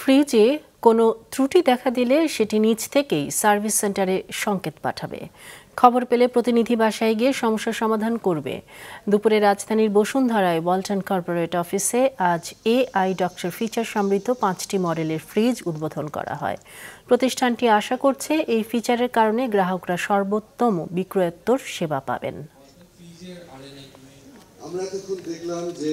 ফ্রিজে কোনো ত্রুটি দেখা দিলে সেটি নিচ থেকেই সার্ভিস সেন্টারে সংকেত পাঠাবে খবর পেলে প্রতিনিধি বাসায় গিয়ে সমস্যা সমাধান করবে দুপুরে রাজধানীর বসুন্ধরায় ওয়ালটন কর্পোরেট অফিসে আজ এআই ডক্টর ফিচার সমৃদ্ধ পাঁচটি মডেলের ফ্রিজ উদ্বোধন করা হয় প্রতিষ্ঠানটি আশা করছে এই ফিচারের কারণে গ্রাহকরা সর্বোত্তম বিক্রয়োত্তর সেবা পাবেন আমরা দেখলাম যে